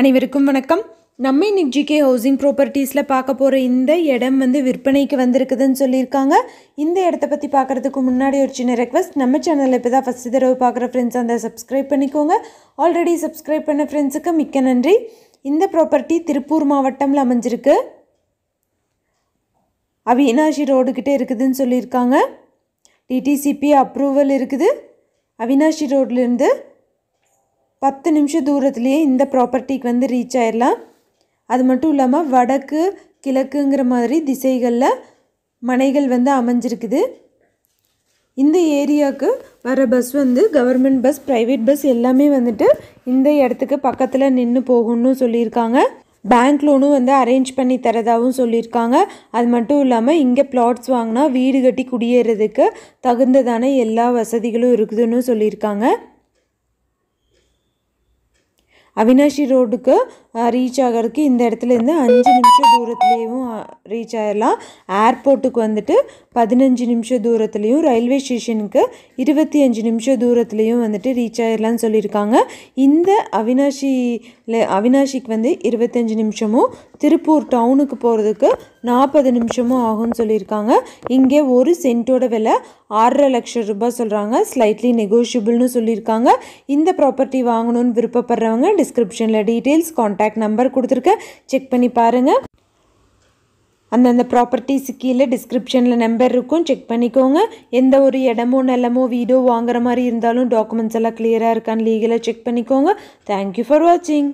அனைவருக்கும் வணக்கம் நம்ம இன்னைக்கு ஜிகே ஹவுசிங் ப்ராப்பர்ட்டிஸில் பார்க்க போகிற இந்த இடம் வந்து விற்பனைக்கு வந்திருக்குதுன்னு சொல்லியிருக்காங்க இந்த இடத்த பற்றி பார்க்குறதுக்கு முன்னாடி ஒரு சின்ன ரெக்வஸ்ட் நம்ம சேனலில் இப்போ தான் ஃபஸ்ட் தடவை பார்க்குற ஃப்ரெண்ட்ஸ் அந்த சப்ஸ்கிரைப் பண்ணிக்கோங்க ஆல்ரெடி சப்ஸ்கிரைப் பண்ண ஃப்ரெண்ட்ஸுக்கு மிக்க நன்றி இந்த ப்ராப்பர்ட்டி திருப்பூர் மாவட்டமில் அமைஞ்சிருக்கு அவினாஷி ரோடுக்கிட்டே இருக்குதுன்னு சொல்லியிருக்காங்க டிடிசிபி அப்ரூவல் இருக்குது அவினாஷி ரோட்லேருந்து பத்து நிமிஷம் தூரத்துலேயே இந்த ப்ராப்பர்ட்டிக்கு வந்து ரீச் ஆயிடலாம் அது மட்டும் இல்லாமல் வடக்கு கிழக்குங்கிற மாதிரி திசைகளில் மனைகள் வந்து அமைஞ்சிருக்குது இந்த ஏரியாவுக்கு வர பஸ் வந்து கவர்மெண்ட் பஸ் ப்ரைவேட் பஸ் எல்லாமே வந்துட்டு இந்த இடத்துக்கு பக்கத்தில் நின்று போகணும்னு சொல்லியிருக்காங்க பேங்க் லோனும் வந்து அரேஞ்ச் பண்ணி தரதாகவும் சொல்லியிருக்காங்க அது மட்டும் இல்லாமல் இங்கே பிளாட்ஸ் வாங்கினா வீடு கட்டி குடியேறதுக்கு தகுந்ததான எல்லா வசதிகளும் இருக்குதுன்னு சொல்லியிருக்காங்க அவினாஷி ரோடுக்கு ரீச் ஆகிறதுக்கு இந்த இடத்துலேருந்து அஞ்சு நிமிஷம் தூரத்துலேயும் ரீச் ஆகிடலாம் ஏர்போர்ட்டுக்கு வந்துட்டு பதினஞ்சு நிமிஷம் தூரத்துலேயும் ரயில்வே ஸ்டேஷனுக்கு இருபத்தி அஞ்சு நிமிஷம் தூரத்துலேயும் வந்துட்டு ரீச் ஆகிடலான்னு சொல்லியிருக்காங்க இந்த அவினாஷியில் அவினாஷிக்கு வந்து இருபத்தஞ்சி நிமிஷமும் திருப்பூர் டவுனுக்கு போகிறதுக்கு நாற்பது நிமிஷமும் ஆகும்னு சொல்லியிருக்காங்க இங்கே ஒரு சென்ட்டோட விலை ஆறரை லட்சம் ரூபாய் சொல்கிறாங்க ஸ்லைட்லி நெகோஷியபிள்னு சொல்லியிருக்காங்க இந்த ப்ராப்பர்ட்டி வாங்கணும்னு விருப்பப்படுறவங்க டிஸ்கிரிப்ஷனில் டீட்டெயில்ஸ் கான்டாக்ட் நம்பர் கொடுத்துருக்கேன் செக் பண்ணி பாருங்கள் அந்தந்த ப்ராப்பர்ட்டிஸ் கீழே டிஸ்கிரிப்ஷனில் நம்பர் இருக்கும் செக் பண்ணிக்கோங்க எந்த ஒரு இடமோ நிலமோ வீடோ வாங்குற மாதிரி இருந்தாலும் டாக்குமெண்ட்ஸ் எல்லாம் கிளியராக இருக்கான்னு லீகலாக செக் பண்ணிக்கோங்க தேங்க்யூ ஃபார் வாட்சிங்